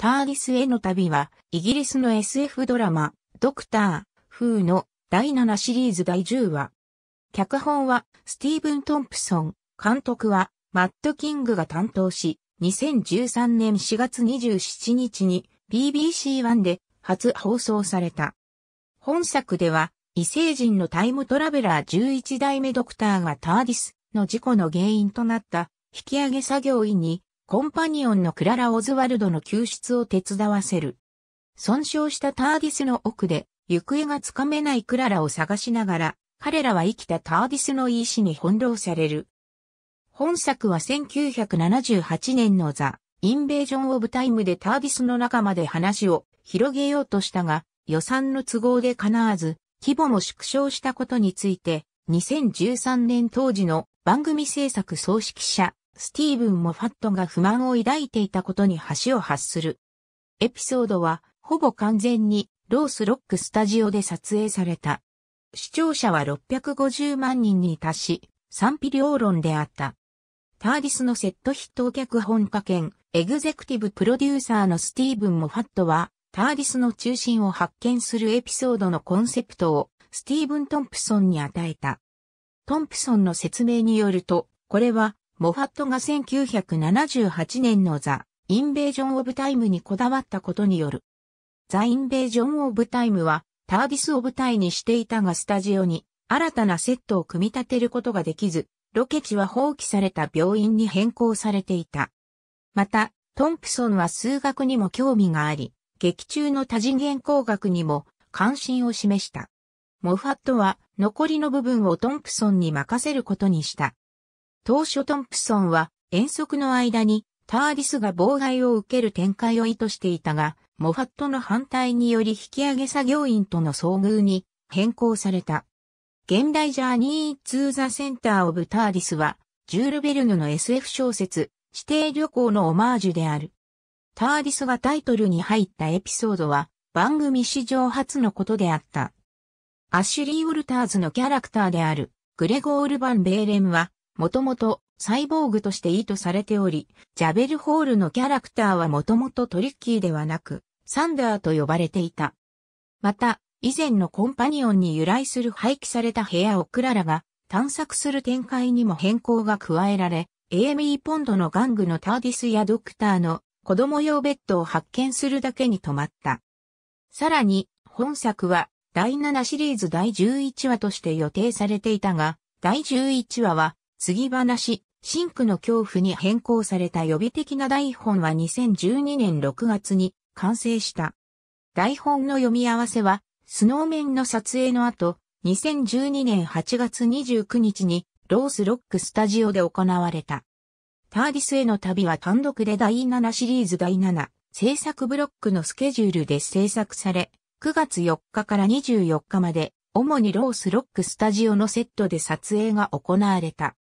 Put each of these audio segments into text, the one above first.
ターディスへの旅は、イギリスの SF ドラマ、ドクター、フーの第7シリーズ第10話。脚本は、スティーブン・トンプソン、監督は、マット・キングが担当し、2013年4月27日に BBC1 で初放送された。本作では、異星人のタイムトラベラー11代目ドクターがターディスの事故の原因となった引き上げ作業員にコンパニオンのクララ・オズワルドの救出を手伝わせる。損傷したターディスの奥で、行方がつかめないクララを探しながら、彼らは生きたターディスの意志に翻弄される。本作は1978年のザ・インベージョン・オブ・タイムでターディスの中まで話を広げようとしたが、予算の都合で叶わず、規模も縮小したことについて、2013年当時の番組制作総指揮者、スティーブン・モファットが不満を抱いていたことに橋を発する。エピソードは、ほぼ完全に、ロースロックスタジオで撮影された。視聴者は650万人に達し、賛否両論であった。ターディスのセット筆頭脚本家兼、エグゼクティブプロデューサーのスティーブン・モファットは、ターディスの中心を発見するエピソードのコンセプトを、スティーブン・トンプソンに与えた。トンプソンの説明によると、これはモファットが1978年のザ・インベージョン・オブ・タイムにこだわったことによる。ザ・インベージョン・オブ・タイムは、タービスを舞台にしていたがスタジオに新たなセットを組み立てることができず、ロケ地は放棄された病院に変更されていた。また、トンプソンは数学にも興味があり、劇中の多次元工学にも関心を示した。モファットは残りの部分をトンプソンに任せることにした。当初トンプソンは遠足の間にターディスが妨害を受ける展開を意図していたが、モファットの反対により引き上げ作業員との遭遇に変更された。現代ジャーニー・ツー・ザ・センター・オブ・ターディスは、ジュール・ベルヌの SF 小説、指定旅行のオマージュである。ターディスがタイトルに入ったエピソードは、番組史上初のことであった。アッシュリー・ウォルターズのキャラクターである、グレゴール・バン・ベーレンは、もともとサイボーグとして意図されており、ジャベルホールのキャラクターはもともとトリッキーではなく、サンダーと呼ばれていた。また、以前のコンパニオンに由来する廃棄された部屋をクララが探索する展開にも変更が加えられ、エーミー・ポンドの玩具のターディスやドクターの子供用ベッドを発見するだけに止まった。さらに、本作は第7シリーズ第11話として予定されていたが、第11話は継ぎ話、ンクの恐怖に変更された予備的な台本は2012年6月に完成した。台本の読み合わせは、スノーメンの撮影の後、2012年8月29日に、ロースロックスタジオで行われた。ターディスへの旅は単独で第7シリーズ第7制作ブロックのスケジュールで制作され、9月4日から24日まで、主にロースロックスタジオのセットで撮影が行われた。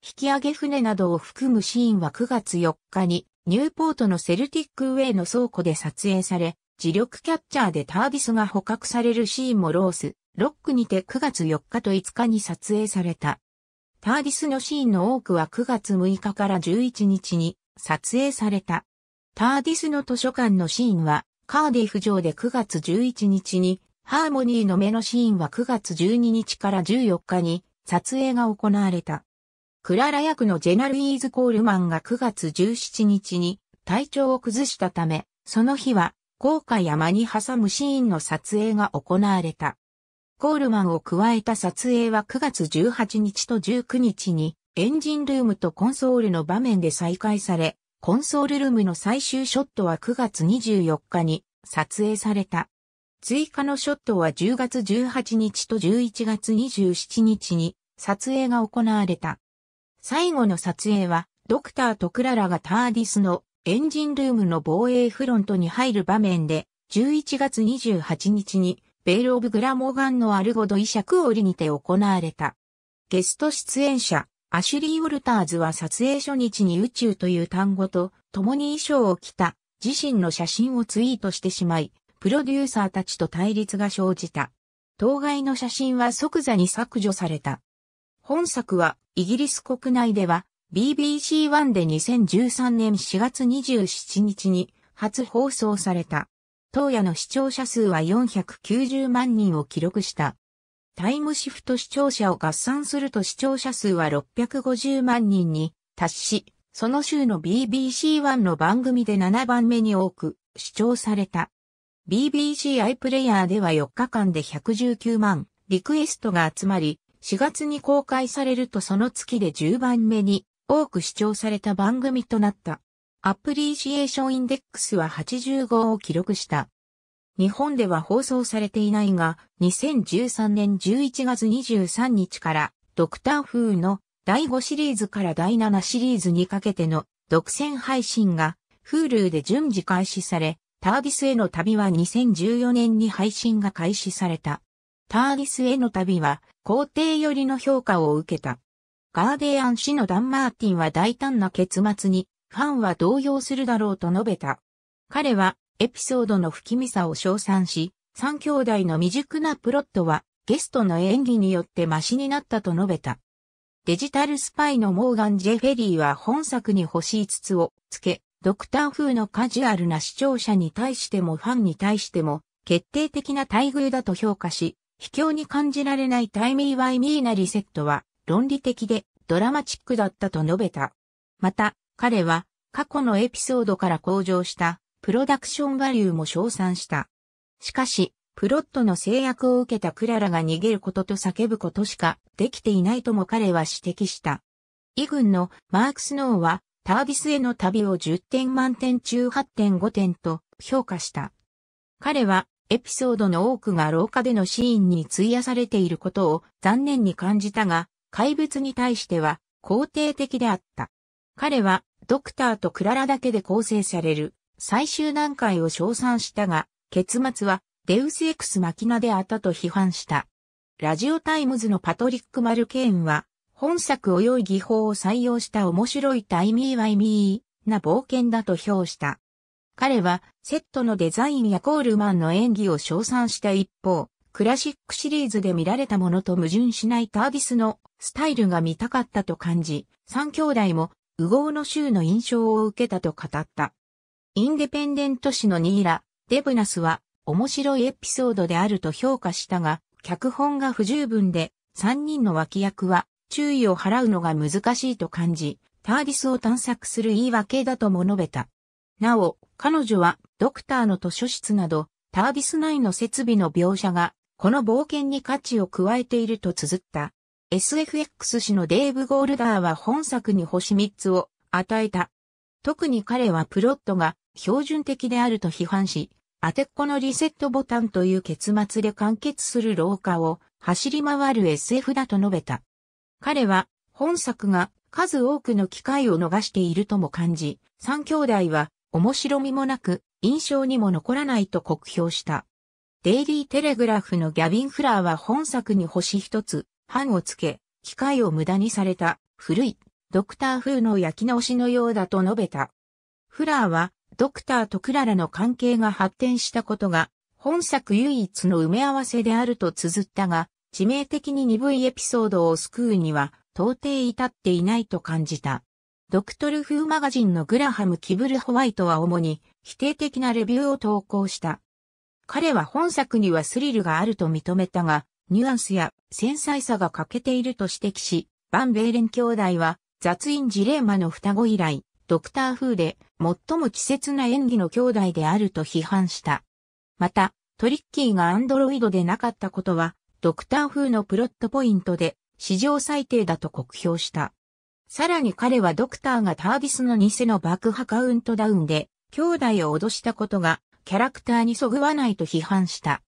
引き上げ船などを含むシーンは9月4日にニューポートのセルティックウェイの倉庫で撮影され、磁力キャッチャーでタービスが捕獲されるシーンもロース、ロックにて9月4日と5日に撮影された。ターディスのシーンの多くは9月6日から11日に撮影された。ターディスの図書館のシーンはカーディフ城で9月11日に、ハーモニーの目のシーンは9月12日から14日に撮影が行われた。クララ役のジェナルイーズ・コールマンが9月17日に体調を崩したため、その日は、高架山に挟むシーンの撮影が行われた。コールマンを加えた撮影は9月18日と19日に、エンジンルームとコンソールの場面で再開され、コンソールルームの最終ショットは9月24日に撮影された。追加のショットは10月18日と11月27日に撮影が行われた。最後の撮影は、ドクターとクララがターディスのエンジンルームの防衛フロントに入る場面で、11月28日に、ベール・オブ・グラモガンのアルゴド遺を売りにて行われた。ゲスト出演者、アシュリー・ウォルターズは撮影初日に宇宙という単語と共に衣装を着た自身の写真をツイートしてしまい、プロデューサーたちと対立が生じた。当該の写真は即座に削除された。本作はイギリス国内では BBC1 で2013年4月27日に初放送された。当夜の視聴者数は490万人を記録した。タイムシフト視聴者を合算すると視聴者数は650万人に達し、その週の BBC1 の番組で7番目に多く視聴された。BBC アイプレイヤーでは4日間で119万リクエストが集まり、4月に公開されるとその月で10番目に多く視聴された番組となった。アプリシエーションインデックスは85を記録した。日本では放送されていないが、2013年11月23日からドクター風の第5シリーズから第7シリーズにかけての独占配信が Hulu で順次開始され、タービスへの旅は2014年に配信が開始された。ターディスへの旅は皇帝寄りの評価を受けた。ガーディアン氏のダン・マーティンは大胆な結末にファンは動揺するだろうと述べた。彼はエピソードの不気味さを称賛し、三兄弟の未熟なプロットはゲストの演技によってマシになったと述べた。デジタルスパイのモーガン・ジェフェリーは本作に星5つをつけ、ドクター風のカジュアルな視聴者に対してもファンに対しても決定的な待遇だと評価し、卑怯に感じられないタイミーワイミーなリセットは論理的でドラマチックだったと述べた。また、彼は過去のエピソードから向上したプロダクションバリューも称賛した。しかし、プロットの制約を受けたクララが逃げることと叫ぶことしかできていないとも彼は指摘した。イグンのマーク・スノーはタービスへの旅を10点満点中8.5点と評価した。彼はエピソードの多くが廊下でのシーンに費やされていることを残念に感じたが、怪物に対しては肯定的であった。彼はドクターとクララだけで構成される最終段階を称賛したが、結末はデウスエクスマキナであったと批判した。ラジオタイムズのパトリック・マルケーンは、本作を良い技法を採用した面白いタイミーワイミーな冒険だと評した。彼はセットのデザインやコールマンの演技を称賛した一方、クラシックシリーズで見られたものと矛盾しないタービスのスタイルが見たかったと感じ、三兄弟も、右豪の州の印象を受けたと語った。インデペンデント誌のニーラ、デブナスは、面白いエピソードであると評価したが、脚本が不十分で、三人の脇役は、注意を払うのが難しいと感じ、ターディスを探索する言い訳だとも述べた。なお、彼女はドクターの図書室など、タービス内の設備の描写が、この冒険に価値を加えていると綴った。SFX 氏のデーブ・ゴールダーは本作に星3つを与えた。特に彼はプロットが標準的であると批判し、当てっこのリセットボタンという結末で完結する廊下を走り回る SF だと述べた。彼は本作が数多くの機会を逃しているとも感じ、三兄弟は面白みもなく、印象にも残らないと酷評した。デイリーテレグラフのギャビン・フラーは本作に星一つ、版をつけ、機械を無駄にされた、古い、ドクター風の焼き直しのようだと述べた。フラーは、ドクターとクララの関係が発展したことが、本作唯一の埋め合わせであると綴ったが、致命的に鈍いエピソードを救うには、到底至っていないと感じた。ドクトル・フーマガジンのグラハム・キブル・ホワイトは主に否定的なレビューを投稿した。彼は本作にはスリルがあると認めたが、ニュアンスや繊細さが欠けていると指摘し、バン・ベーレン兄弟は雑院ジレーマの双子以来、ドクター風で最も稚拙な演技の兄弟であると批判した。また、トリッキーがアンドロイドでなかったことは、ドクター風のプロットポイントで史上最低だと酷評した。さらに彼はドクターがタービスの偽の爆破カウントダウンで、兄弟を脅したことが、キャラクターにそぐわないと批判した。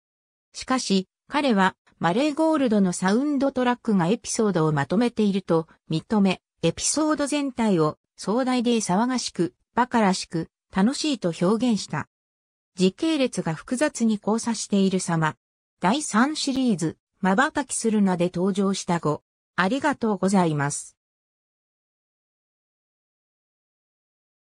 しかし、彼は、マレーゴールドのサウンドトラックがエピソードをまとめていると認め、エピソード全体を壮大で騒がしく、馬鹿らしく、楽しいと表現した。時系列が複雑に交差している様。第3シリーズ、瞬きするなで登場した後、ありがとうございます。